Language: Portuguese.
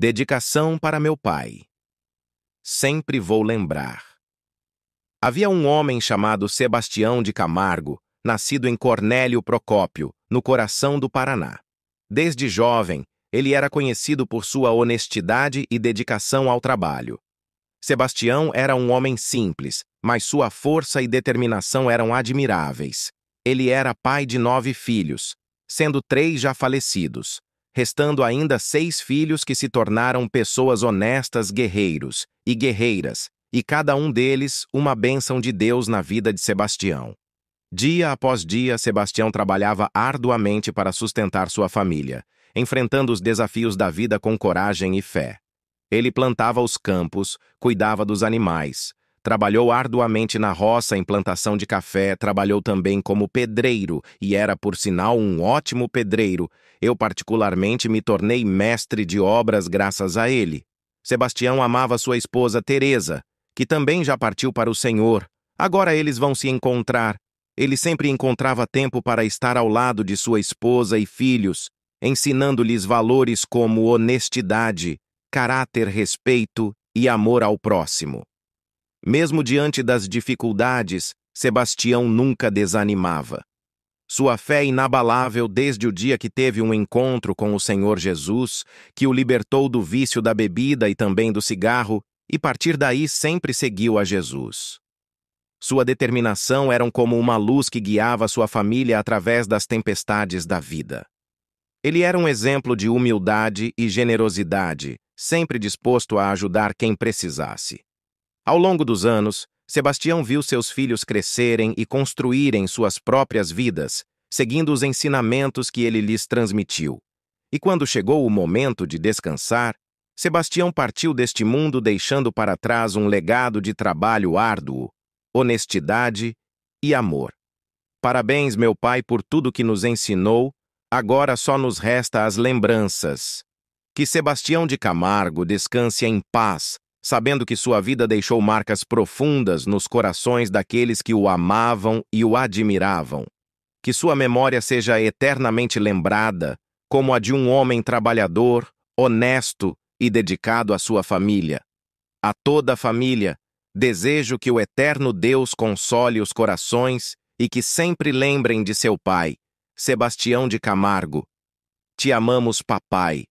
Dedicação para meu pai. Sempre vou lembrar. Havia um homem chamado Sebastião de Camargo, nascido em Cornélio Procópio, no coração do Paraná. Desde jovem, ele era conhecido por sua honestidade e dedicação ao trabalho. Sebastião era um homem simples, mas sua força e determinação eram admiráveis. Ele era pai de nove filhos, sendo três já falecidos restando ainda seis filhos que se tornaram pessoas honestas, guerreiros e guerreiras, e cada um deles uma bênção de Deus na vida de Sebastião. Dia após dia, Sebastião trabalhava arduamente para sustentar sua família, enfrentando os desafios da vida com coragem e fé. Ele plantava os campos, cuidava dos animais, Trabalhou arduamente na roça em plantação de café, trabalhou também como pedreiro e era, por sinal, um ótimo pedreiro. Eu, particularmente, me tornei mestre de obras graças a ele. Sebastião amava sua esposa Teresa, que também já partiu para o Senhor. Agora eles vão se encontrar. Ele sempre encontrava tempo para estar ao lado de sua esposa e filhos, ensinando-lhes valores como honestidade, caráter, respeito e amor ao próximo. Mesmo diante das dificuldades, Sebastião nunca desanimava. Sua fé inabalável desde o dia que teve um encontro com o Senhor Jesus, que o libertou do vício da bebida e também do cigarro, e partir daí sempre seguiu a Jesus. Sua determinação eram como uma luz que guiava sua família através das tempestades da vida. Ele era um exemplo de humildade e generosidade, sempre disposto a ajudar quem precisasse. Ao longo dos anos, Sebastião viu seus filhos crescerem e construírem suas próprias vidas, seguindo os ensinamentos que ele lhes transmitiu. E quando chegou o momento de descansar, Sebastião partiu deste mundo deixando para trás um legado de trabalho árduo, honestidade e amor. Parabéns, meu pai, por tudo que nos ensinou. Agora só nos resta as lembranças. Que Sebastião de Camargo descanse em paz, sabendo que sua vida deixou marcas profundas nos corações daqueles que o amavam e o admiravam. Que sua memória seja eternamente lembrada como a de um homem trabalhador, honesto e dedicado à sua família. A toda a família, desejo que o eterno Deus console os corações e que sempre lembrem de seu pai, Sebastião de Camargo. Te amamos, papai.